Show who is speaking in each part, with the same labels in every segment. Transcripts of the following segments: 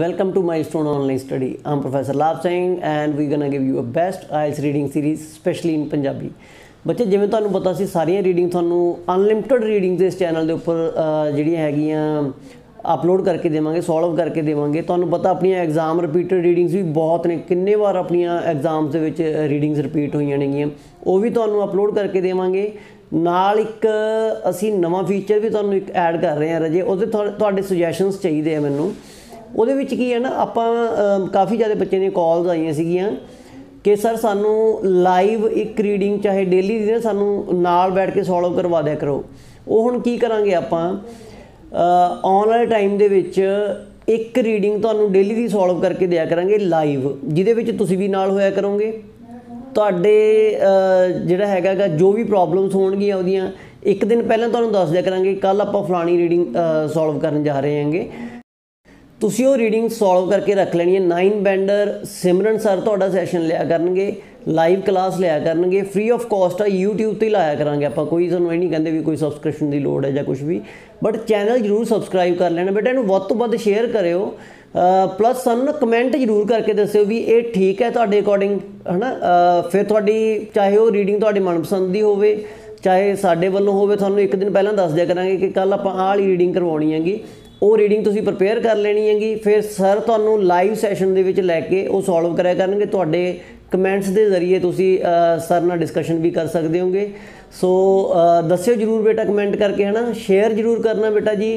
Speaker 1: Welcome to Milestone Online Study. I'm Professor Lab Singh and we're gonna give you a best IELTS reading series especially in Punjabi. ਬੱਚੇ ਜਿਵੇਂ ਤੁਹਾਨੂੰ ਪਤਾ ਸੀ ਸਾਰੀਆਂ reading ਤੁਹਾਨੂੰ unlimited reading ਦੇ ਇਸ channel ਦੇ ਉੱਪਰ ਜਿਹੜੀਆਂ ਹੈਗੀਆਂ ਅਪਲੋਡ ਕਰਕੇ ਦੇਵਾਂਗੇ ਸੋਲਵ ਕਰਕੇ ਦੇਵਾਂਗੇ ਤੁਹਾਨੂੰ ਪਤਾ ਆਪਣੀਆਂ ਐਗਜ਼ਾਮ ਰਿਪੀਟਡ ਰੀਡਿੰਗਸ ਵੀ ਬਹੁਤ ਨੇ ਕਿੰਨੇ ਵਾਰ ਆਪਣੀਆਂ ਐਗਜ਼ਾਮਸ ਦੇ ਵਿੱਚ ਰੀਡਿੰਗਸ ਰਿਪੀਟ ਹੋਈਆਂ ਨੇਗੀਆਂ ਉਹ ਵੀ ਤੁਹਾਨੂੰ ਅਪਲੋਡ ਕਰਕੇ ਦੇਵਾਂਗੇ ਨਾਲ ਇੱਕ ਅਸੀਂ ਨਵਾਂ ਫੀਚਰ ਵੀ ਤੁਹਾਨੂੰ ਇੱਕ ਐਡ ਕਰ ਰਹੇ ਹਾਂ ਰਜੇ ਉਹਦੇ ਤੁਹਾਡੇ ਸੁਜੈਸ਼ਨਸ ਚਾਹੀਦੇ ਆ ਮੈਨੂੰ ਉਹਦੇ ਵਿੱਚ ਕੀ ਹੈ ਨਾ ਆਪਾਂ ਕਾਫੀ ਜ਼ਿਆਦਾ ਬੱਚੇ ਨੇ ਕਾਲਸ ਆਈਆਂ ਸੀਗੀਆਂ ਕਿ ਸਰ ਸਾਨੂੰ ਲਾਈਵ ਇੱਕ ਰੀਡਿੰਗ ਚਾਹੇ ਡੇਲੀ ਦੀ ਨਾ ਸਾਨੂੰ ਨਾਲ ਬੈਠ ਕੇ ਸੋਲਵ ਕਰਵਾ ਦਿਆ ਕਰੋ ਉਹ ਹੁਣ ਕੀ ਕਰਾਂਗੇ ਆਪਾਂ ਆਨਲਾਈਨ ਵਾਲੇ ਟਾਈਮ ਦੇ ਵਿੱਚ ਇੱਕ ਰੀਡਿੰਗ ਤੁਹਾਨੂੰ ਡੇਲੀ ਦੀ ਸੋਲਵ ਕਰਕੇ ਦਿਆ ਕਰਾਂਗੇ ਲਾਈਵ ਜਿਹਦੇ ਵਿੱਚ ਤੁਸੀਂ ਵੀ ਨਾਲ ਹੋਇਆ ਕਰੋਗੇ ਤੁਹਾਡੇ ਜਿਹੜਾ ਹੈਗਾਗਾ ਜੋ ਵੀ ਪ੍ਰੋਬਲਮਸ ਹੋਣਗੀਆਂ ਉਹਦੀਆਂ ਇੱਕ ਦਿਨ ਪਹਿਲਾਂ ਤੁਹਾਨੂੰ ਦੱਸ ਦਿਆ ਕਰਾਂਗੇ ਕੱਲ ਆਪਾਂ ਫਲਾਣੀ ਰੀਡਿੰਗ ਸੋਲਵ ਕਰਨ ਜਾ ਰਹੇ ਹਾਂਗੇ ਤੁਸੀਂ ਉਹ ਰੀਡਿੰਗ ਸੋਲਵ ਕਰਕੇ ਰੱਖ ਲੈਣੀ ਹੈ 9 ਬੈਂਡਰ ਸਿਮਰਨ ਸਰ ਤੁਹਾਡਾ ਸੈਸ਼ਨ ਲਿਆ ਕਰਨਗੇ ਲਾਈਵ ਕਲਾਸ ਲਿਆ ਕਰਨਗੇ ਫ੍ਰੀ ਆਫ ਕਾਸਟ ਆ YouTube ਤੇ ਲਾਇਆ ਕਰਾਂਗੇ ਆਪਾਂ ਕੋਈ ਤੁਹਾਨੂੰ ਇਹ ਨਹੀਂ ਕਹਿੰਦੇ ਵੀ ਕੋਈ ਸਬਸਕ੍ਰਿਪਸ਼ਨ ਦੀ ਲੋੜ ਹੈ ਜਾਂ ਕੁਝ ਵੀ ਬਟ ਚੈਨਲ ਜਰੂਰ ਸਬਸਕ੍ਰਾਈਬ ਕਰ ਲੈਣਾ ਬੇਟਾ ਇਹਨੂੰ ਵੱਧ ਤੋਂ ਵੱਧ ਸ਼ੇਅਰ ਕਰਿਓ ਪਲੱਸ ਸਾਨੂੰ ਨਾ ਕਮੈਂਟ ਜਰੂਰ ਕਰਕੇ ਦੱਸਿਓ ਵੀ ਇਹ ਠੀਕ ਹੈ ਤੁਹਾਡੇ ਅਕੋਰਡਿੰਗ ਹਨਾ ਫਿਰ ਤੁਹਾਡੀ ਚਾਹੇ ਉਹ ਰੀਡਿੰਗ ਤੁਹਾਡੇ ਮਨਪਸੰਦ ਦੀ ਹੋਵੇ ਚਾਹੇ ਸਾਡੇ ਵੱਲੋਂ ਹੋਵੇ ਤੁਹਾਨੂੰ ਇੱਕ ਦਿਨ ਪਹਿਲਾਂ ਦੱਸ ਦਿਆ ਕਰਾਂਗੇ ਕਿ ਕੱਲ ਆਪਾਂ ਆਹ ਰੀਡਿੰਗ ਕਰਵਾਉਣੀ ਹੈਗੀ ਉਹ ਰੀਡਿੰਗ ਤੁਸੀਂ ਪ੍ਰਪੇਅਰ ਕਰ ਲੈਣੀ ਹੈਗੀ ਫਿਰ ਸਰ ਤੁਹਾਨੂੰ ਲਾਈਵ ਸੈਸ਼ਨ ਦੇ ਵਿੱਚ ਲੈ ਕੇ ਉਹ ਸੋਲਵ ਕਰਿਆ ਕਰਨਗੇ ਤੁਹਾਡੇ ਕਮੈਂਟਸ ਦੇ ਜ਼ਰੀਏ ਤੁਸੀਂ ਸਰ ਨਾਲ ਡਿਸਕਸ਼ਨ ਵੀ ਕਰ ਸਕਦੇ ਹੋਗੇ ਸੋ ਦੱਸਿਓ ਜਰੂਰ ਬੇਟਾ ਕਮੈਂਟ ਕਰਕੇ ਹਨਾ ਸ਼ੇਅਰ ਜਰੂਰ ਕਰਨਾ ਬੇਟਾ ਜੀ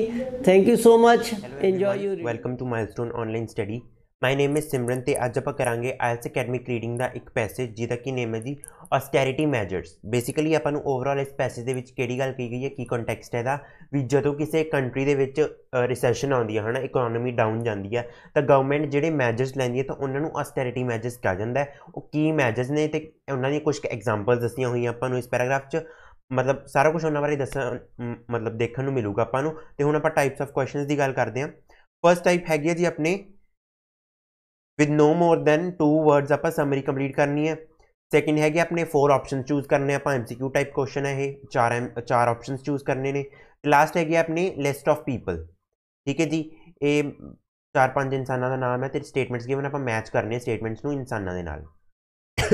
Speaker 1: thank you so much
Speaker 2: enjoy you welcome to Milestone online study my name is Simran ਤੇ ਅੱਜ ਆਪਾਂ ਕਰਾਂਗੇ ਆਇਲਸ ਅਕੈਡਮਿਕ ਰੀਡਿੰਗ ਦਾ ਇੱਕ ਪੈਸੇਜ ਜਿਹਦਾ ਕੀ ਨੇਮ ਹੈ ਜੀ ਆਸਟੈਰਿਟੀ ਮੈਜਰਸ ਬੇਸਿਕਲੀ ਆਪਾਂ ਨੂੰ ਓਵਰਆਲ ਇਸ ਪੈਸੇਜ ਦੇ ਵਿੱਚ ਕਿਹੜੀ ਗੱਲ ਕਹੀ ਗਈ ਹੈ ਕੀ ਕੰਟੈਕਸਟ ਹੈ ਦਾ ਵੀ ਜਦੋਂ ਕਿਸੇ ਕੰਟਰੀ ਦੇ ਵਿੱਚ ਰਿਸੈਸ਼ਨ ਆਉਂਦੀ ਹੈ ਹਨਾ ਇਕਨੋਮੀ ਡਾਊਨ ਜਾਂਦੀ ਹੈ ਤਾਂ ਗਵਰਨਮੈਂਟ ਜਿਹੜੇ ਮੈਜਰਸ ਲੈਂਦੀ ਹੈ ਤਾਂ ਉਹਨਾਂ ਨੂੰ ਆਸਟੈਰਿਟੀ ਮੈਜਰਸ ਕਿਹਾ ਜਾਂਦਾ ਹੈ ਉਹ ਕੀ ਮੈਜਰਸ ਨੇ ਤੇ ਉਹਨਾਂ ਦੀਆਂ ਕੁਝ ਐਗਜ਼ਾਮਪਲਸ ਦੱਸੀਆਂ ਹੋਈਆਂ ਆਪਾਂ ਨੂੰ ਇਸ ਪੈਰਾਗ੍ਰਾਫ 'ਚ ਮਤਲਬ ਸਾਰਾ ਕੁਝ ਉਹਨਾਂ ਬਾਰੇ ਦੱਸਣ ਮਤਲਬ ਦੇਖਣ ਨੂੰ ਮਿਲੂਗਾ ਆਪਾਂ ਨੂੰ ਤੇ ਹੁਣ ਆਪਾਂ ਟਾਈਪਸ ਆਫ ਕੁਐਸਚਨਸ ਦੀ ਗੱਲ ਕਰਦੇ ਹਾਂ ਫਰਸਟ ਟਾਈਪ ਹੈਗੀ ਹੈ ਜੀ ਆਪਣੇ with no more than two words ਆਪਾਂ ਸਮਰੀ ਕੰਪਲੀਟ ਕਰਨੀ ਹੈ ਸੈਕਿੰਡ ਹੈਗੇ ਆਪਣੇ ਫੋਰ ਆਪਸ਼ਨ ਚੂਜ਼ ਕਰਨੇ ਆਪਾਂ ਐਮਸੀਕਿਊ ਟਾਈਪ ਕੁਐਸਚਨ ਹੈ ਇਹ ਚਾਰ ਚਾਰ ਆਪਸ਼ਨਸ ਚੂਜ਼ ਕਰਨੇ ਨੇ ਲਾਸਟ ਹੈਗੇ ਆਪਣੇ ਲਿਸਟ ਆਫ ਪੀਪਲ ਠੀਕ ਹੈ ਜੀ ਇਹ ਚਾਰ ਪੰਜ ਇਨਸਾਨਾਂ ਦਾ ਨਾਮ ਹੈ ਤੇ ਸਟੇਟਮੈਂਟਸ ਗਿਵਨ ਆਪਾਂ ਮੈਚ ਕਰਨੇ ਸਟੇਟਮੈਂਟਸ ਨੂੰ ਇਨਸਾਨਾਂ ਦੇ ਨਾਲ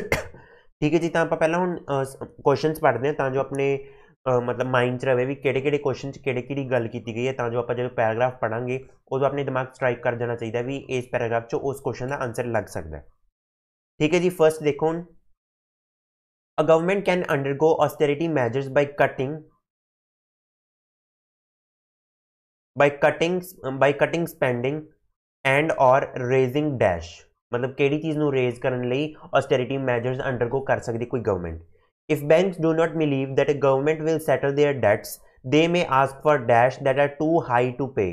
Speaker 2: ਠੀਕ ਹੈ ਜੀ ਤਾਂ ਆਪਾਂ ਪਹਿਲਾਂ ਹੁਣ ਕੁਐਸਚਨਸ ਪੜ੍ਹਦੇ ਹਾਂ ਤਾਂ ਜੋ ਆਪਣੇ ਮਤਲਬ ਮਾਈਂਡ 'ਚ ਰਵੇ ਵੀ ਕਿਹੜੇ ਕਿਹੜੇ ਕੁਐਸਚਨ 'ਚ ਕਿਹੜੇ ਕਿਹੜੀ ਗੱਲ ਕੀਤੀ ਗਈ ਹੈ ਤਾਂ ਜੋ ਆਪਾਂ ਜਦੋਂ ਪੈਰਾਗ੍ਰਾਫ ਪੜਾਂਗੇ ਉਦੋਂ ਆਪਣੇ ਦਿਮਾਗ ਸਟ੍ਰਾਈਕ ਕਰ ਜਾਣਾ ਚਾਹੀਦਾ ਵੀ ਇਸ ਪੈਰਾਗ੍ਰਾਫ 'ਚ ਉਸ ਕੁਐਸਚਨ ਦਾ ਆਨਸਰ ਲੱਗ ਸਕਦਾ ਹੈ ਠੀਕ ਹੈ ਜੀ ਫਰਸਟ ਦੇਖੋ ਹੁਣ a government can undergo austerity measures by cutting by cutting by cutting spending and or raising dash ਮਤਲਬ ਕਿਹੜੀ ਚੀਜ਼ ਨੂੰ ਰੇਜ਼ ਕਰਨ ਲਈ ਆਸਟੈਰਿਟੀ ਮੈਜਰਸ ਅੰਡਰਗੋ ਕਰ ਸਕਦੀ ਕੋਈ government If banks do not believe that a government will settle their debts, they may ask for dash that are too high to pay.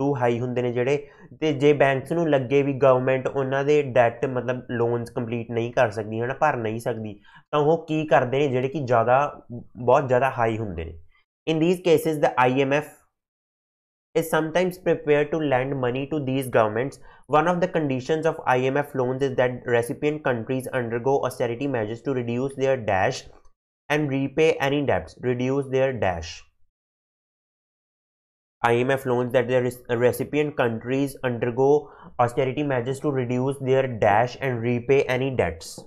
Speaker 2: Too high ਹੁੰਦੇ ਨੇ ਜਿਹੜੇ ਤੇ ਜੇ ਬੈਂਕਸ ਨੂੰ ਲੱਗੇ ਵੀ ਗਵਰਨਮੈਂਟ ਉਹਨਾਂ ਦੇ ਡੈਟ ਮਤਲਬ ਲੋਨਸ ਕੰਪਲੀਟ ਨਹੀਂ ਕਰ ਸਕਦੀ ਹਨਾ ਭਰ ਨਹੀਂ ਸਕਦੀ ਤਾਂ ਉਹ ਕੀ ਕਰਦੇ ਨੇ ਜਿਹੜੇ ਕਿ ਜ਼ਿਆਦਾ ਬਹੁਤ ਜ਼ਿਆਦਾ ਹਾਈ ਹੁੰਦੇ ਨੇ in these cases the IMF is sometimes prepared to lend money to these governments. One of the conditions of IMF loans is that recipient countries undergo austerity measures to reduce their dash and repay any debts, reduce their dash. IMF loans that the recipient countries undergo austerity measures to reduce their dash and repay any debts.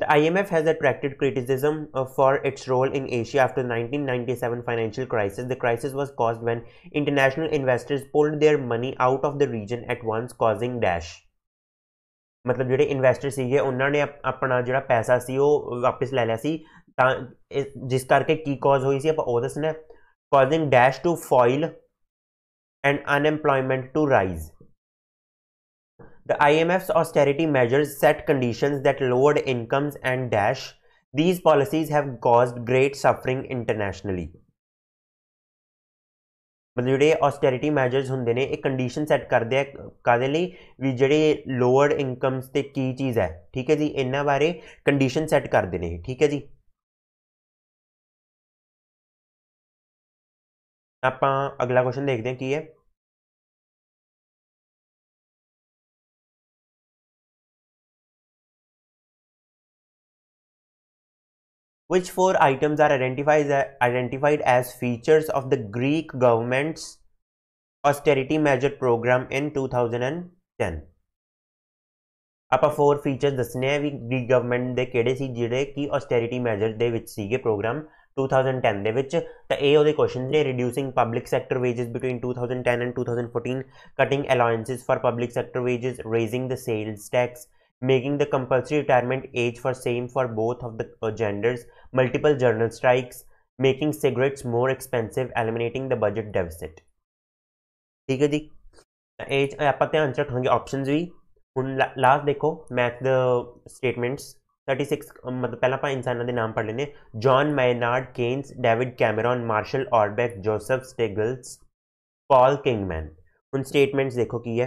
Speaker 2: The IMF has attracted criticism uh, for its role in Asia after the 1997 financial crisis. The crisis was caused when international investors pulled their money out of the region at once causing dash ਮਤਲਬ ਜਿਹੜੇ investor ਸੀਗੇ ਉਹਨਾਂ ਨੇ ਆਪਣਾ ਜਿਹੜਾ ਪੈਸਾ ਸੀ ਉਹ ਵਾਪਸ ਲੈ ਲਿਆ ਸੀ ਤਾਂ ਜਿਸ ਕਰਕੇ ਕੀ ਕਾਜ਼ ਹੋਈ ਸੀ ਆਪਾਂ ਉਹ ਦੱਸਣਾ causing dash to foil and unemployment to rise The IMF's austerity measures set conditions that lowered incomes and dash. These policies have caused great suffering internationally. ਮਤਲਬ ਜਿਹੜੇ ਆਸਟੈਰਿਟੀ ਮੈਜਰਸ ਹੁੰਦੇ ਨੇ ਇਹ ਕੰਡੀਸ਼ਨ ਸੈੱਟ ਕਰਦੇ ਆ ਕਾਦੇ ਲਈ ਵੀ ਜਿਹੜੇ ਲੋਅਰ ਇਨਕਮਸ ਤੇ ਕੀ ਚੀਜ਼ ਹੈ ਠੀਕ ਹੈ ਜੀ ਇਹਨਾਂ ਬਾਰੇ ਕੰਡੀਸ਼ਨ ਸੈੱਟ ਕਰਦੇ ਨੇ ਠੀਕ ਹੈ ਜੀ
Speaker 3: ਆਪਾਂ ਅਗਲਾ ਕੁਐਸਚਨ ਦੇਖਦੇ ਹਾਂ ਕੀ ਹੈ
Speaker 2: which four items are identified, uh, identified as features of the Greek government's austerity measure program in 2010? Up four features the snare Greek government the KDC Jide key austerity measure they which see program 2010 which the A of the question they reducing public sector wages between 2010 and 2014, cutting allowances for public sector wages, raising the sales tax, making the compulsory retirement age for same for both of the uh, genders, multiple journal strikes, making cigarettes more expensive, eliminating the budget deficit. ठीक है जी as आप ध्यान answer option भी हूँ ला last देखो match the statements thirty six मतलब पहला आप इंसानों के नाम पढ़ लेने John Maynard Keynes David Cameron Marshall Auerbach Joseph Stiglitz Paul Krugman उन स्टेटमेंट्स देखो की है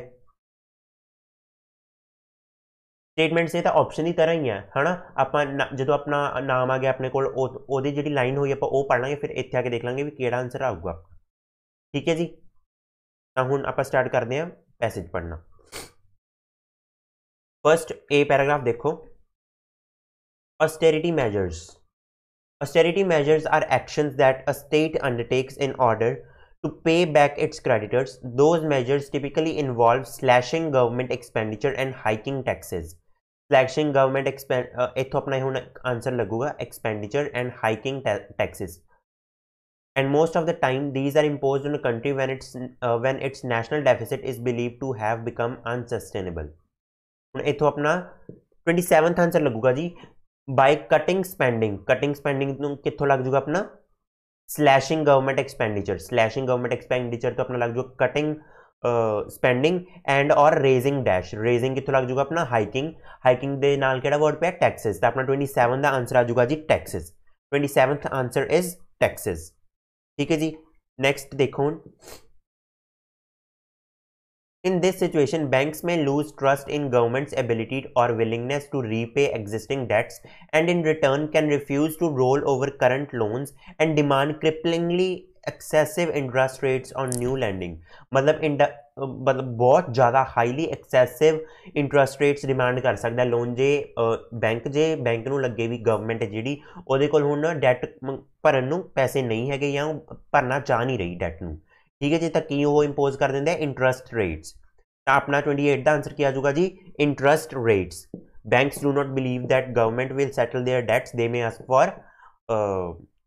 Speaker 2: स्टेटमेंट से तो ऑप्शन ही तरह ही है है ना आप जो अपना नाम आ गया अपने को जी लाइन हुई आप पढ़ लेंगे फिर इतने आके देख लेंगे भी कि आंसर आऊगा ठीक है जी हूँ आप स्टार्ट करते हैं पैसेज पढ़ना फर्स्ट ए पैराग्राफ देखो austerity measures austerity measures are action that a state undertakes in order to pay back its creditors those measures typically involve slashing government expenditure and hiking taxes slashing government expend इतों अपना हूँ answer लगेगा expenditure and hiking taxes and most of the time these are impose on country when its when its national deficit is believe to have become unsustainable हूँ इतों अपना twenty seventh answer लगेगा जी by cutting spending cutting spending कितों लग जूगा अपना slashing government expenditure slashing government expenditure तो अपना लग जूगा कटिंग स्पेंडिंग एंड और रेजिंग डैश रेजिंग कितों लग जूगा अपना हाइकिंग हाइकिंग ਦੇ वर्ड पे टैक्सिस तो अपना ट्वेंटी सैवन का आंसर आ जूगा जी taxes twenty 27th answer is taxes ठीक है जी नैक्सट देखो in this situation banks may lose trust in government's ability और willingness to repay existing debts and in return can refuse to roll over current loans and demand cripplingly excessive interest rates on new lending मतलब ਮਤਲਬ ਬਹੁਤ ਜ਼ਿਆਦਾ highly excessive interest rates demand ਕਰ ਸਕਦਾ loan ਜੇ bank ਜੇ bank ਨੂੰ ਲੱਗੇ ਵੀ ਗਵਰਨਮੈਂਟ ਜਿਹੜੀ ਉਹਦੇ ਕੋਲ ਹੁਣ ਡੈਟ ਭਰਨ ਨੂੰ ਪੈਸੇ ਨਹੀਂ ਹੈਗੇ ਜਾਂ ਉਹ ਭਰਨਾ ਚਾਹ ਨਹੀਂ ਰਹੀ ਡੈਟ ਨੂੰ ਠੀਕ ਹੈ ਜੀ ਤਾਂ ਕੀ ਉਹ ਇੰਪੋਜ਼ ਕਰ ਦਿੰਦਾ ਇੰਟਰਸਟ ਰੇਟਸ ਤਾਂ ਆਪਣਾ 28 ਦਾ ਆਨਸਰ ਕੀ ਆ ਜਾਊਗਾ ਜੀ interest rates banks do not believe that government will settle their debts they may ask for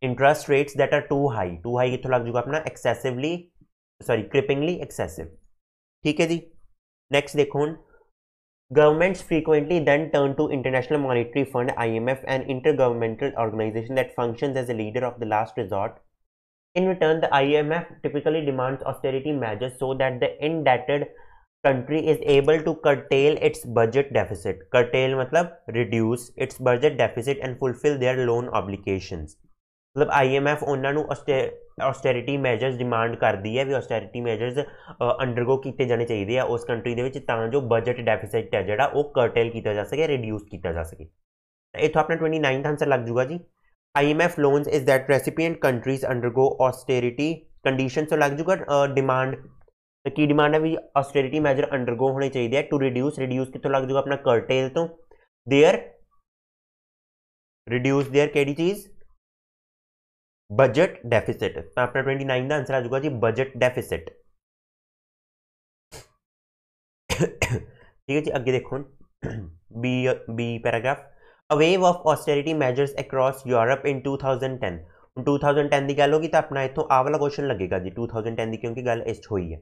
Speaker 2: interest rates that are too high too high कितना लग जाएगा अपना एक्सेसिवली सॉरी क्रिपिंगली एक्सेसिव ठीक है जी नेक्स्ट देखो हूँ governments frequently then turn to International Monetary Fund I M F and intergovernmental organisation that function as a lender of the last resort in return the I M F typically demand austerity measures so that the indebted country is able to curtail its budget deficit curtail मतलब reduce its budget deficit and fulfil their loan obligations ਮਤਲਬ IMF ਉਹਨਾਂ ਨੂੰ ਆਸਟੈਰਿਟੀ measures demand ਕਰਦੀ ਹੈ ਵੀ ਆਸਟੈਰਿਟੀ measures ਅੰਡਰਗੋ ਕੀਤੇ ਜਾਣੇ ਚਾਹੀਦੇ ਆ ਉਸ ਕੰਟਰੀ ਦੇ ਵਿੱਚ ਤਾਂ ਜੋ ਬਜਟ ਡੈਫਿਸਿਟ ਹੈ ਜਿਹੜਾ ਉਹ ਕਰਟੇਲ ਕੀਤਾ ਜਾ ਸਕੇ ਰਿਡਿਊਸ ਕੀਤਾ ਜਾ ਸਕੇ ਇਥੋਂ ਆਪਣਾ 29th ਆਨਸਰ ਲੱਗ ਜੂਗਾ ਜੀ IMF loans is that recipient countries undergo austerity conditions ਤੋਂ ਲੱਗ ਜੂਗਾ ਡਿਮਾਂਡ ਕੀ ਡਿਮਾਂਡ ਹੈ ਵੀ ਆਸਟੈਰਿਟੀ ਮੈਜਰ ਅੰਡਰਗੋ ਹੋਣੇ ਚਾਹੀਦੇ ਆ ਟੂ ਰਿਡਿਊਸ ਰਿਡਿਊਸ ਕਿੱਥੋਂ ਲੱਗ ਜੂਗਾ ਆਪਣਾ ਕਰਟੇਲ ਤੋਂ देयर ਰਿਡਿਊਸ देयर ਕਿਹੜੀ ਚੀਜ਼ बजट डेफिसिट तो ਤਾਂ ट्वेंटी नाइन का आंसर आ चुका जी बजट डेफिसिट ठीक है जी अगे देखो B B paragraph a wave of austerity measures across Europe in 2010 ten की गल होगी तो अपना इतों आ वाला क्वेश्चन लगेगा जी 2010 की क्योंकि गल इस हुई है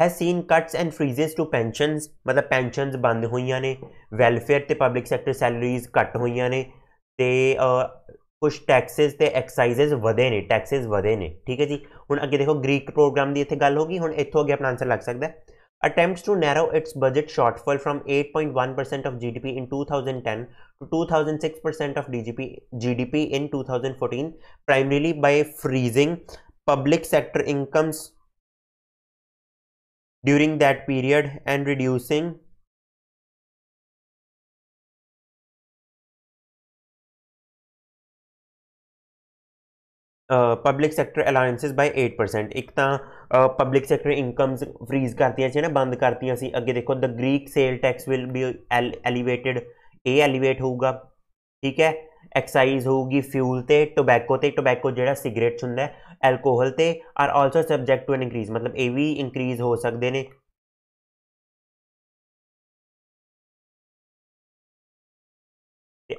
Speaker 2: has seen cuts and freezes to pension मतलब पेंशन बंद हुई ने वैलफेयर तो पब्लिक सैक्टर सैलरीज कट हुई ने कुछ टैक्सेज तो एक्साइजेज वे ने टैक्सेज वे ने ठीक है जी हूँ अगर देखो ग्रीक प्रोग्राम की इतने गल होगी हूँ इतों अगर अपना आंसर लग सकता है attempt to narrow its budget shortfall from eight point one percent of G D P in two thousand ten to two thousand six percent of D G P G D P in two thousand fourteen primarily by freezing public sector incomes
Speaker 3: during that period and reducing
Speaker 2: public sector allowances by eight percent एक तो public sector incomes freeze करती है ना बंद करती है अगे देखो the Greek sales tax will be एल एलीवेटिड ए एलीवेट होगा ठीक है एक्साइज होगी फ्यूल से टोबैको से टोबैको जो सिगरेट्स होंगे एलकोहल से are also subject to an increase मतलब ये भी इनक्रीज हो सकते हैं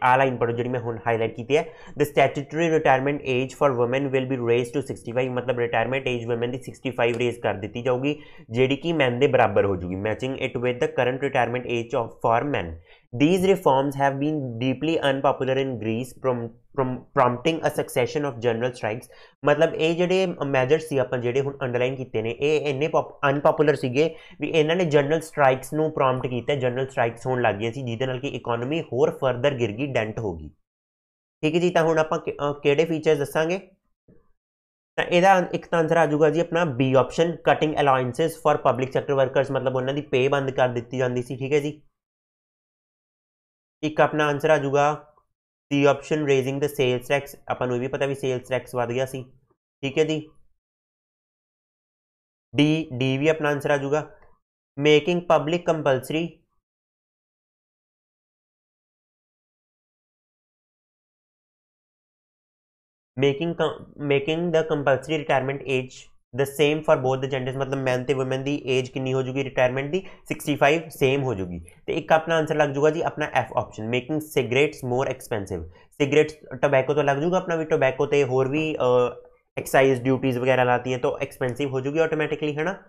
Speaker 2: આ લાઇન પર જેની મેં હું હાઇલાઇट ਕੀਤੀ ਹੈ the statutory retirement age for women will be raised to 65 ਮਤਲਬ ਰਿਟਾਇਰਮੈਂਟ ਏਜ ਔਮਨ ਦੀ 65 ਰੇਜ਼ ਕਰ ਦਿੱਤੀ ਜਾਊਗੀ ਜਿਹੜੀ ਕਿ ਮੈਨ ਦੇ ਬਰਾਬਰ ਹੋ ਜੂਗੀ matching it with the current retirement age of for men These reforms have been deeply unpopular in Greece, prom, prom, prompting a succession of general strikes. ਮਤਲਬ ਇਹ ਜਿਹੜੇ ਮੈਜਰਸ ਸੀ ਆਪਾਂ ਜਿਹੜੇ ਹੁਣ ਅੰਡਰਲਾਈਨ ਕੀਤੇ ਨੇ ਇਹ ਇੰਨੇ ਅਨਪਪੂਲਰ ਸੀਗੇ ਵੀ ਇਹਨਾਂ ਨੇ ਜਨਰਲ ਸਟ੍ਰਾਈਕਸ ਨੂੰ ਪ੍ਰੋਮਪਟ ਕੀਤਾ ਜਨਰਲ ਸਟ੍ਰਾਈਕਸ ਹੋਣ ਲੱਗ ਗਈਆਂ ਸੀ ਜਿਹਦੇ ਨਾਲ ਕਿ ਇਕਨੋਮੀ ਹੋਰ ਫਰਦਰ ਗਿਰ ਗਈ ਡੈਂਟ ਹੋ ਗਈ ਠੀਕ ਹੈ ਜੀ ਤਾਂ ਹੁਣ ਆਪਾਂ ਕਿਹੜੇ ਫੀਚਰਸ ਦੱਸਾਂਗੇ ਤਾਂ ਇਹਦਾ ਇੱਕ ਤਾਂ ਆਨਸਰ ਆ ਜਾਊਗਾ ਜੀ ਆਪਣਾ B option cutting allowances for public sector workers ਮਤਲਬ ਉਹਨਾਂ ਦੀ ਪੇ ਬੰਦ ਕਰ ਦਿੱਤੀ ਜਾਂਦੀ ਸੀ ਠੀਕ ਹੈ ਜੀ एक अपना आंसर आ जूगा C option raising the sales tax अपन भी पता भी सेल्स टैक्स बढ़ गया सी ठीक है जी डी डी भी अपना आंसर आ जूगा
Speaker 3: making public compulsory making
Speaker 2: making the compulsory retirement age the same for both the gender मतलब मैन तो वुमेन की एज कि हो जूगी रिटायरमेंट की सिक्सटी फाइव सेम हो जूगी तो एक अपना आंसर लग जूगा जी अपना F option making cigarettes more expensive cigarettes tobacco तो लग जूगा अपना भी टबैको तो होर भी एक्साइज ड्यूटीज़ वगैरह लाती हैं तो एक्सपेंसिव हो जूगी ऑटोमैटिकली है ना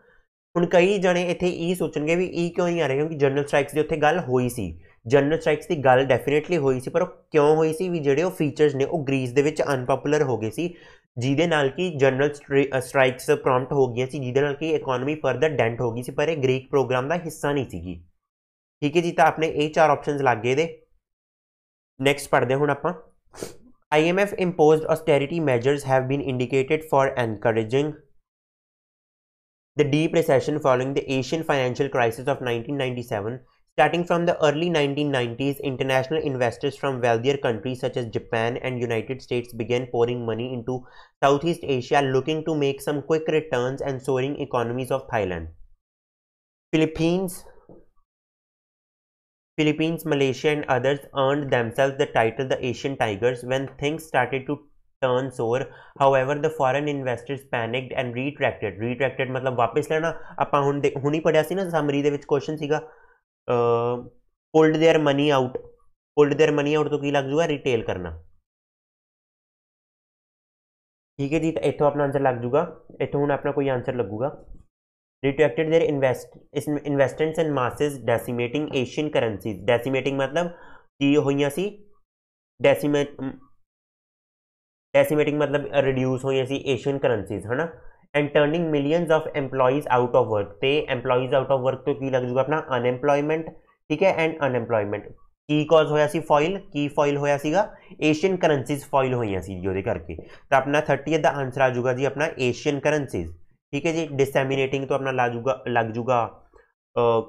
Speaker 2: हूँ कई जने इतने यही ਸੋਚਣਗੇ भी ਈ क्यों नहीं आ रहे क्योंकि जनरल ਸਟ੍ਰਾਈਕਸ की उत्तर गल हुई ਸੀ जनरल ਸਟ੍ਰਾਈਕਸ की गल ਡੈਫੀਨਿਟਲੀ हुई ਸੀ पर क्यों हुई ਹੋਈ ਸੀ ਵੀ ਜਿਹੜੇ ਉਹ ਫੀਚਰਸ ਨੇ ਉਹ ਗ੍ਰੀਸ ਦੇ ਜਿਹਦੇ ਨਾਲ ਕਿ ਜਨਰਲ ਸਟ੍ਰਾਈਕਸ ਪ੍ਰੌਮਪਟ ਹੋ ਗਈਆਂ ਸੀ ਜਿਹਦੇ ਨਾਲ ਕਿ ਇਕਨੋਮੀ ਫਰਦਰ ਡੈਂਟ ਹੋ ਗਈ ਸੀ ਪਰ ਇਹ ਗ੍ਰੀਕ ਪ੍ਰੋਗਰਾਮ ਦਾ ਹਿੱਸਾ ਨਹੀਂ ਸੀਗੀ ਠੀਕ ਹੈ ਜੀ ਤਾਂ ਆਪਣੇ ਇਹ ਚਾਰ ਆਪਸ਼ਨਸ ਲੱਗ ਗਏ ਦੇ ਨੈਕਸਟ ਪੜਦੇ ਹੁਣ ਆਪਾਂ IMF imposed austerity measures have been indicated for encouraging the deep recession following the Asian financial crisis of 1997 Starting from the early 1990s, international investors from wealthier countries such as Japan and United States began pouring money into Southeast Asia looking to make some quick returns and soaring economies of Thailand. Philippines, Philippines, Malaysia and others earned themselves the title the Asian Tigers when things started to turn sour. However, the foreign investors panicked and retracted. Retracted मतलब वापस लेना ਆਪਾਂ ਹੁਣ ਹੁਣੀ ਪੜਿਆ ਸੀ ਨਾ summary ਦੇ ਵਿੱਚ ਕੁਐਸਚਨ ਸੀਗਾ hold their money out hold their money out तो की लग जूगा रिटेल करना ठीक है जी तो इतों अपना आंसर लग जूगा इतों हूँ अपना कोई आंसर लगेगा retracted their invest investments and masses decimating Asian currencies decimating मतलब कि हुई सी डेसीमेट डेसीमेटिंग मतलब रिड्यूस हुई सी एशियन करंसीज है ना and turning millions of employees out of work ते एम्प्लॉयज आउट ऑफ वर्क तो की लग जाएगा अपना अनएम्प्लॉयमेंट ठीक है एंड अनएम्प्लॉयमेंट की कॉज होया सी फॉइल की फॉइल होया सीगा एशियन करंसीज फॉइल हुई सी जो करके तो अपना थर्टी का आंसर आ जूगा जी अपना एशियन करंसीज ठीक है जी डिसैमिनेटिंग तो अपना ला जूगा लग जूगा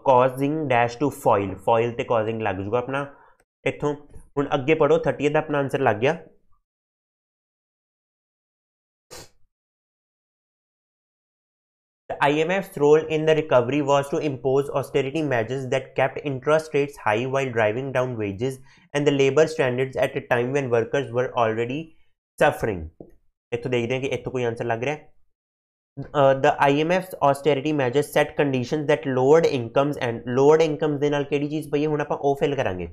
Speaker 2: causing dash to foil foil तो कॉजिंग लग जूगा अपना इतों हूँ अगे पढ़ो थर्टी का अपना आंसर लग गया The IMF's role in the recovery was to impose austerity measures that kept interest rates high while driving down wages and the labor standards at a time when workers were already suffering. इतो देख रहे हैं कि इतो कोई answer लग रहा है Uh, the IMF's austerity measures set conditions that lowered incomes and lowered incomes ਦੇ ਨਾਲ ਕਿਹੜੀ ਚੀਜ਼ ਪਈ ਹੈ ਹੁਣ ਆਪਾਂ ਉਹ ਫਿਲ ਕਰਾਂਗੇ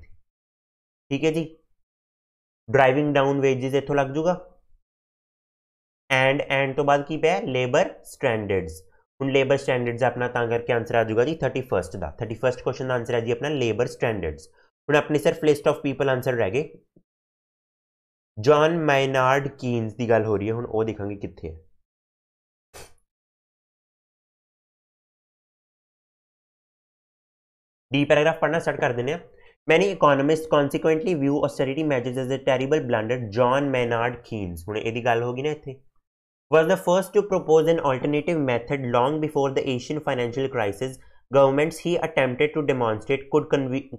Speaker 2: ਠੀਕ ਹੈ ਜੀ ਡਰਾਈਵਿੰਗ ਡਾਊਨ ਵੇजेस ਇੱਥੋਂ ਲੱਗ ਜਾਊਗਾ ਐਂਡ ਐਂਡ ਤੋਂ ਬਾਅਦ ਕੀ ਪਿਆ ਲੇਬਰ ਸਟੈਂਡਰਡਸ ਹੁਣ ਲੇਬਰ ਸਟੈਂਡਰਡਸ ਆਪਣਾ ਤਾਂ ਕਰਕੇ ਆਨਸਰ ਆ ਜਾਊਗਾ ਜੀ 31st ਦਾ 31st ਕੁਐਸਚਨ ਦਾ ਆਨਸਰ ਹੈ ਜੀ ਆਪਣਾ ਲੇਬਰ ਸਟੈਂਡਰਡਸ ਹੁਣ ਆਪਣੇ ਸਿਰਫ ਲਿਸਟ ਆਫ ਪੀਪਲ ਆਨਸਰ ਰਹਿ ਗਏ ਜੌਨ ਮਾਈਨਾਰਡ ਕੀਨਸ ਦੀ ਗੱਲ ਹੋ ਰਹੀ ਹੈ ਹੁਣ ਉਹ ਦੇਖਾਂਗੇ ਕਿੱਥੇ ਹੈ डी पैराग्राफ पढ़ना स्टार्ट कर देने many economist consequently view austerity measures as a terrible blunder John Maynard Keynes हूँ यदि गल होगी ना इतने Was the first to propose an alternative method long before the Asian financial crisis. Governments he attempted to demonstrate could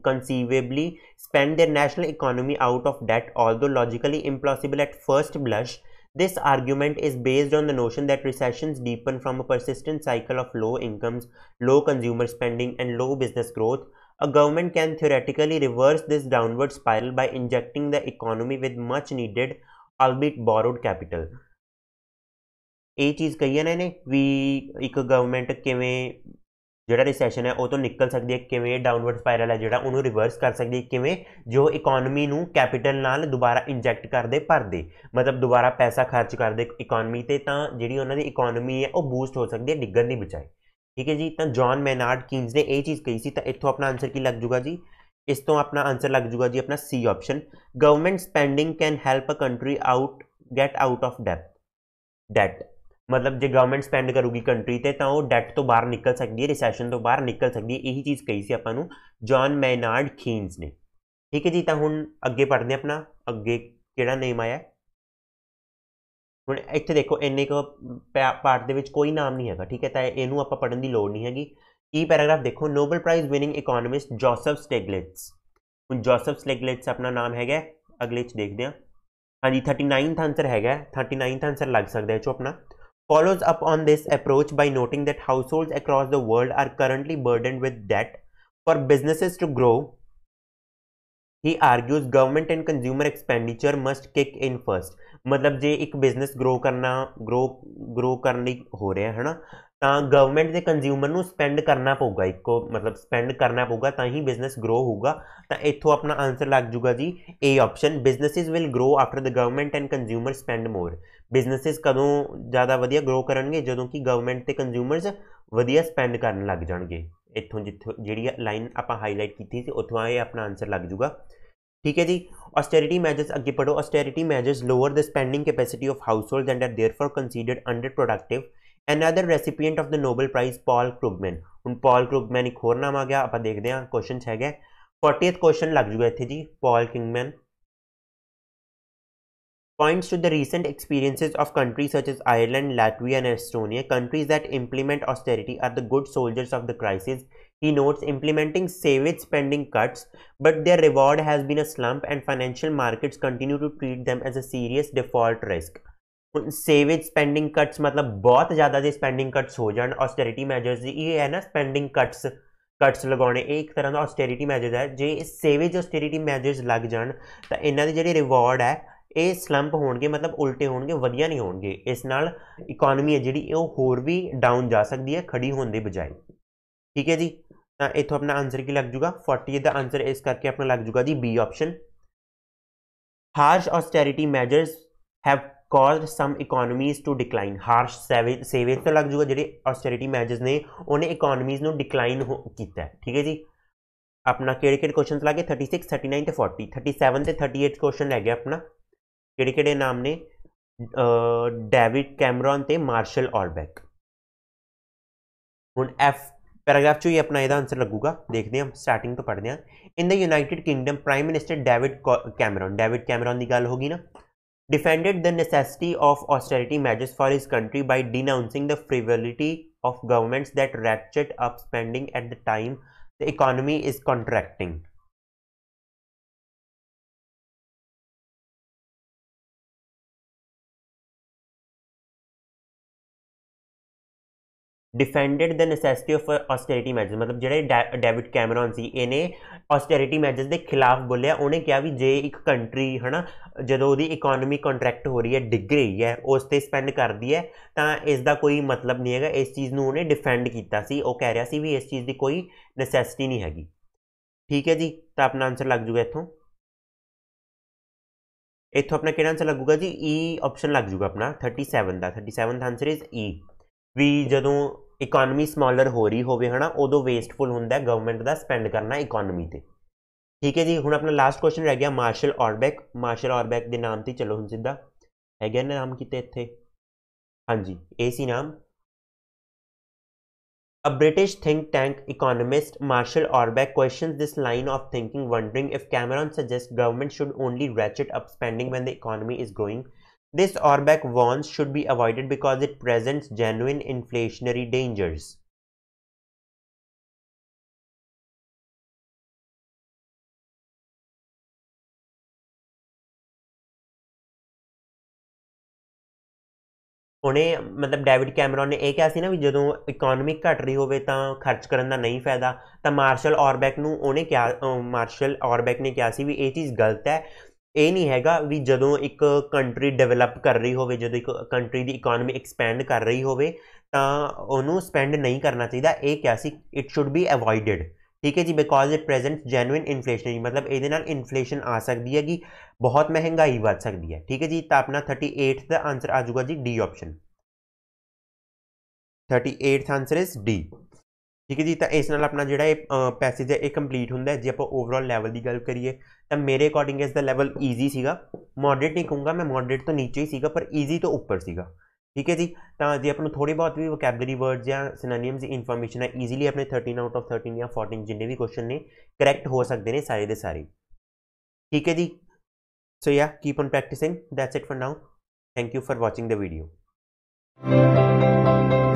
Speaker 2: conceivably spend their national economy out of debt, although logically implausible at first blush. This argument is based on the notion that recessions deepen from a persistent cycle of low incomes, low consumer spending, and low business growth. A government can theoretically reverse this downward spiral by injecting the economy with much needed, albeit borrowed capital. ਇਹ ਚੀਜ਼ ਕਹੀ ਇਹਨਾਂ ਨੇ ਵੀ ਇੱਕ government ਕਿਵੇਂ ਜਿਹੜਾ recession ਹੈ ਉਹ ਤੋਂ ਨਿਕਲ ਸਕਦੀ ਹੈ ਕਿਵੇਂ ਡਾਊਨਵਰਡ ਸਪਾਇਰਲ ਹੈ ਜਿਹੜਾ ਉਹਨੂੰ ਰਿਵਰਸ ਕਰ ਸਕਦੀ ਹੈ ਕਿਵੇਂ ਜੋ ਇਕਨੋਮੀ ਨੂੰ ਕੈਪੀਟਲ ਨਾਲ ਦੁਬਾਰਾ ਇੰਜੈਕਟ ਕਰਦੇ ਭਰਦੇ ਮਤਲਬ ਦੁਬਾਰਾ ਪੈਸਾ ਖਰਚ ਕਰਦੇ ਇਕਨੋਮੀ ਤੇ ਤਾਂ ਜਿਹੜੀ ਉਹਨਾਂ ਦੀ ਇਕਨੋਮੀ ਹੈ ਉਹ ਬੂਸਟ ਹੋ ਸਕਦੀ ਹੈ ਡਿੱਗਣ ਦੀ ਬਜਾਏ ਠੀਕ ਹੈ ਜੀ ਤਾਂ ਜੌਨ ਮੈਨਾਰਡ ਕੀਨਸ ਨੇ ਇਹ ਚੀਜ਼ ਕਹੀ ਸੀ ਤਾਂ ਇੱਥੋਂ ਆਪਣਾ ਆਨਸਰ ਕੀ ਲੱਗ ਜੂਗਾ ਜੀ ਇਸ ਤੋਂ ਆਪਣਾ ਆਨਸਰ ਲੱਗ ਜੂਗਾ ਜੀ ਆਪਣਾ C option government spending can help a country out get out of debt debt ਮਤਲਬ ਜੇ ਗਵਰਨਮੈਂਟ ਸਪੈਂਡ ਕਰੂਗੀ ਕੰਟਰੀ ਤੇ ਤਾਂ ਉਹ ਡੈਟ ਤੋਂ ਬਾਹਰ ਨਿਕਲ ਸਕਦੀ ਹੈ ਰੀਸੈਸ਼ਨ ਤੋਂ ਬਾਹਰ ਨਿਕਲ ਸਕਦੀ ਹੈ ਇਹੀ ਚੀਜ਼ ਕਹੀ ਸੀ ਆਪਾਂ ਨੂੰ ਜான் ਮੈਨਾਰਡ ਕੀਨਸ ਨੇ ਠੀਕ ਹੈ ਜੀ ਤਾਂ ਹੁਣ ਅੱਗੇ ਪੜ੍ਹਦੇ ਆਪਣਾ ਅੱਗੇ ਕਿਹੜਾ ਨੇਮ ਆਇਆ ਹੁਣ ਇੱਥੇ ਦੇਖੋ ਇੰਨੇ ਕੋ ਪਾਰਟ ਦੇ ਵਿੱਚ ਕੋਈ ਨਾਮ ਨਹੀਂ ਹੈਗਾ ਠੀਕ ਹੈ ਤਾਂ ਇਹਨੂੰ ਆਪਾਂ ਪੜਨ ਦੀ ਲੋੜ ਨਹੀਂ ਹੈਗੀ ਕੀ ਪੈਰਾਗ੍ਰਾਫ ਦੇਖੋ Nobel Prize winning economist Joseph Stiglitz ਹੁਣ ਜੋਸਫ ਸਟੇਗਲਿਟਸ ਆਪਣਾ ਨਾਮ ਹੈਗਾ ਅਗਲੇ ਚ ਦੇਖਦੇ ਹਾਂ ਹਾਂਜੀ 39th ਆਨਸਰ ਹੈਗਾ 39th ਆਨਸਰ ਲੱਗ ਸਕਦਾ ਹੈ ਚੋ ਆਪਣਾ follows up on this approach by noting that households across the world are currently burdened with debt. For businesses to grow, he argues government and consumer expenditure must kick in first मतलब जे एक business grow करना grow grow ਕਰਨ ਲਈ ਹੋ ਰਿਹਾ ਹੈ ਨਾ ਤਾਂ ਗਵਰਨਮੈਂਟ ਦੇ ਕੰਜ਼ਿਊਮਰ ਨੂੰ ਸਪੈਂਡ ਕਰਨਾ ਪਊਗਾ ਇੱਕੋ ਮਤਲਬ ਸਪੈਂਡ ਕਰਨਾ ਪਊਗਾ ਤਾਂ ਹੀ ਬਿਜ਼ਨਸ ਗਰੋ ਹੋਊਗਾ ਤਾਂ ਇੱਥੋਂ ਆਪਣਾ ਆਨਸਰ ਲੱਗ ਜੂਗਾ ਜੀ A option businesses will grow after the government and consumer businesses কদম জাদা ওয়দিয়া গ্রো করানਗੇ জদোকি గవర్নমেন্ট تے کنزومرز ওয়দিয়া স্পেন্ড করন লাগ জানਗੇ ایتھوں जित जीड़ी लाइन আপা হাইলাইট ਕੀਤੀ ਸੀ উথোঁ এ apna आंसर लग জুগা ঠিক হে جی অস্টেরিটি মেজেস اگے পড়ো austerity measures lower the spending capacity of households and are therefore considered under productive ଅନା더 recipient of the Nobel Prize Paul Krugman উন পল ক্রুপম্যান নি খোরনাম আ গয়া আপা দেখদেয়া কুয়েশ্চনs হেগা 40th কুয়েশ্চন লাগ জুগা ایتھے জি পল কিংম্যান points to the recent experiences of countries such as Ireland, Latvia and Estonia. Countries that implement austerity are the good soldiers of the crisis. He notes implementing savage spending cuts, but their reward has been a slump and financial markets continue to treat them as a serious default risk. Savage spending cuts, मतलब बहुत ज़्यादा जी spending cuts हो जाए Austerity measures, ये है ना spending cuts, cuts लगाने एक तरह ਤਰ੍ਹਾਂ austerity measures है. जी savage austerity measures लग ਜਾਣ तो इन्हें जो ਜਿਹੜੀ ਰਿਵਾਰਡ ਇਹ ਸਲੰਪ ਹੋਣਗੇ ਮਤਲਬ ਉਲਟੇ ਹੋਣਗੇ ਵਧੀਆ ਨਹੀਂ ਹੋਣਗੇ ਇਸ ਨਾਲ ਇਕਨੋਮੀ ਹੈ ਜਿਹੜੀ ਉਹ ਹੋਰ ਵੀ ਡਾਊਨ ਜਾ ਸਕਦੀ ਹੈ ਖੜੀ ਹੋਣ ਦੇ ਬਜਾਏ ਠੀਕ ਹੈ ਜੀ ਤਾਂ ਇਥੋਂ ਆਪਣਾ ਆਨਸਰ ਕੀ ਲੱਗ ਜੂਗਾ 40 ਦਾ ਆਨਸਰ ਇਸ ਕਰਕੇ ਆਪਣਾ ਲੱਗ ਜੂਗਾ ਜੀ B option harsh austerity measures have caused some economies to decline harsh savage ਤੋਂ ਲੱਗ ਜੂਗਾ ਜਿਹੜੇ austerity measures ਨੇ ਉਹਨੇ economies ਨੂੰ decline ਕੀਤਾ ਠੀਕ ਹੈ ਜੀ ਆਪਣਾ ਕਿਹੜੇ ਕਿਹੜੇ ਕੁਐਸਚਨਸ ਲੱਗੇ 36 39 ਤੇ 40 37 ਤੇ 38 ਕੁਐਸਚਨ ਰਹਿ ਗਿਆ ਆਪਣਾ केड़े केड़े नाम ने डेविड कैमरॉन ते मार्शल ऑलबैक हूँ एफ पैराग्राफ चो ही अपना यदा आंसर लगूगा देखते हैं स्टार्टिंग तो पढ़ते हैं in the United Kingdom Prime Minister David Cameron David Cameron की गल होगी ना defended the necessity of austerity measures for his country by denouncing the frivolity of governments that ratchet up spending at the time the economy is contracting defended the necessity of austerity measure मतलब जेह्ड़े David Cameron सी इ'नें austerity measures दे खिलाफ बोलेआ उ'नें क्या भी जे इक country है ना ਜਦੋਂ ਉਹਦੀ ਇਕਨੋਮੀ ਕੰਟਰੈਕਟ ਹੋ ਰਹੀ ਹੈ ਡਿੱਗ ਰਹੀ ਹੈ ਉਸ ਤੇ ਸਪੈਂਡ ਕਰਦੀ ਹੈ ਤਾਂ ਇਸ ਦਾ ਕੋਈ ਮਤਲਬ ਨਹੀਂ ਹੈਗਾ ਇਸ ਚੀਜ਼ ਨੂੰ ਉਹਨੇ ਡਿਫੈਂਡ ਕੀਤਾ ਸੀ ਉਹ ਕਹਿ ਰਿਹਾ ਸੀ ਵੀ ਇਸ ਚੀਜ਼ ਦੀ ਕੋਈ ਨੈਸੈਸਿਟੀ ਨਹੀਂ ਹੈਗੀ ਠੀਕ ਹੈ ਜੀ ਤਾਂ ਆਪਣਾ ਆਨਸਰ ਲੱਗ ਜੂਗਾ ਇੱਥੋਂ ਇੱਥੋਂ ਆਪਣਾ ਕਿਹੜਾ ਆਨਸਰ ਲੱਗੂਗਾ ਜੀ ਈ ਆਪਸ਼ਨ ਲੱਗ ਜੂਗਾ ਆਪਣਾ 37 ਦਾ 37 ਦਾ ਆਨਸਰ ਇਜ਼ ਈ ਵੀ ਜਦੋਂ ਇਕਨੋਮੀ ਸਮਾਲਰ ਹੋ ਰਹੀ ਹੋਵੇ ਹਨਾ ਉਦੋਂ ਵੇਸਟਫੁਲ ਹੁੰਦਾ ਹੈ ਗਵਰਨਮੈਂਟ ਦਾ ਸਪੈਂਡ ਕਰਨਾ ਇਕਨੋਮੀ ਤੇ ਠੀਕ ਹੈ ਜੀ ਹੁਣ ਆਪਣਾ ਲਾਸਟ ਕੁਐਸਚਨ ਰਹਿ ਗਿਆ ਮਾਰਸ਼ਲ ਔਰਬੈਕ ਮਾਰਸ਼ਲ ਔਰਬੈਕ ਦੇ ਨਾਮ ਤੇ ਚਲੋ ਹੁਣ ਸਿੱਧਾ ਹੈਗਾ ਨਾ ਨਾਮ ਕਿਤੇ ਇੱਥੇ ਹਾਂਜੀ ਇਹ ਸੀ ਨਾਮ A British think tank economist Marshall Orbeck questions this line of thinking, wondering if Cameron suggests government should only ratchet up spending when the economy is growing This Orbeck warns should be avoided because it presents genuine inflationary dangers. ਉਨੇ ਮਤਲਬ David Cameron ਨੇ ਇਹ ਕਿਹਾ ਸੀ ਨਾ ਵੀ ਜਦੋਂ economic ਘਟ ਰਹੀ ਹੋਵੇ ਤਾਂ ਖਰਚ ਕਰਨ ਦਾ ਨਹੀਂ ਫਾਇਦਾ ਤਾਂ ਮਾਰਸ਼ਲ ਔਰਬੈਕ ਨੂੰ ਉਹਨੇ ਕਿਹਾ ਮਾਰਸ਼ਲ ਔਰਬੈਕ ਨੇ ਕਿਹਾ ਸੀ ਵੀ ਇਹ ਚੀਜ਼ ਗਲਤ ਹੈ ਇਹ ਨਹੀਂ ਹੈਗਾ ਵੀ ਜਦੋਂ ਇੱਕ ਕੰਟਰੀ ਡਿਵੈਲਪ ਕਰ ਰਹੀ ਹੋਵੇ ਜਦੋਂ ਇੱਕ ਕੰਟਰੀ ਦੀ ਇਕਨੋਮੀ ਐਕਸਪੈਂਡ ਕਰ ਰਹੀ ਹੋਵੇ ਤਾਂ ਉਹਨੂੰ ਸਪੈਂਡ ਨਹੀਂ ਕਰਨਾ ਚਾਹੀਦਾ ਇਹ ਕਿਹਾ ਸੀ ਇਟ ਸ਼ੁੱਡ ਬੀ ਅਵੋਇਡਡ ਠੀਕ ਹੈ ਜੀ because it presents genuine inflationary ਮਤਲਬ ਇਹਦੇ ਨਾਲ ਇਨਫਲੇਸ਼ਨ ਆ ਸਕਦੀ ਹੈ ਕਿ ਬਹੁਤ ਮਹਿੰਗਾਈ ਵੱਧ ਸਕਦੀ ਹੈ ਠੀਕ ਹੈ ਜੀ ਤਾਂ ਆਪਣਾ 38th ਦਾ ਆਨਸਰ ਆ ਜਾਊਗਾ ਜੀ D option 38th answer is D ਠੀਕ ਹੈ ਜੀ ਤਾਂ ਇਸ ਨਾਲ ਆਪਣਾ ਜਿਹੜਾ ਇਹ ਪੈਸੇਜ ਹੈ ਇਹ ਕੰਪਲੀਟ ਹੁੰਦਾ ਜੇ ਆਪਾਂ ਓਵਰਆਲ ਲੈਵਲ ਦੀ ਗੱਲ ਕਰੀਏ ਤਾਂ ਮੇਰੇ ਅਕੋਰਡਿੰਗ ਇਸ ਦਾ ਲੈਵਲ ਈਜ਼ੀ ਸੀਗਾ ਮੋਡਰੇਟ ਨਹੀਂ ਕਹੂੰਗਾ ਮੈਂ ਮੋਡਰੇਟ ਤੋਂ ਨੀਚੇ ਹੀ ਸੀਗਾ ਪਰ ਈਜ਼ੀ ਤੋਂ ਉੱਪਰ ਸੀਗਾ ਠੀਕ ਹੈ ਜੀ ਤਾਂ ਜੇ ਆਪਾਂ ਨੂੰ ਥੋੜੇ ਬਹੁਤ ਵੀ ਵੋਕੈਬਲਰੀ ਵਰਡਸ ਜਾਂ ਸਿਨੋਨਿਮਸ ਦੀ ਇਨਫੋਰਮੇਸ਼ਨ ਹੈ ਈਜ਼ੀਲੀ ਆਪਣੇ 13 ਆਊਟ ਆਫ 13 ਜਾਂ 14 ਜਿੰਨੇ ਵੀ ਕੁਐਸਚਨ ਨੇ ਕਰੈਕਟ ਹੋ ਸਕਦੇ ਨੇ ਸਾਰੇ ਦੇ ਸਾਰੇ ਠੀਕ ਹੈ ਜੀ so yeah keep on practising that's it for now thank you for watching the video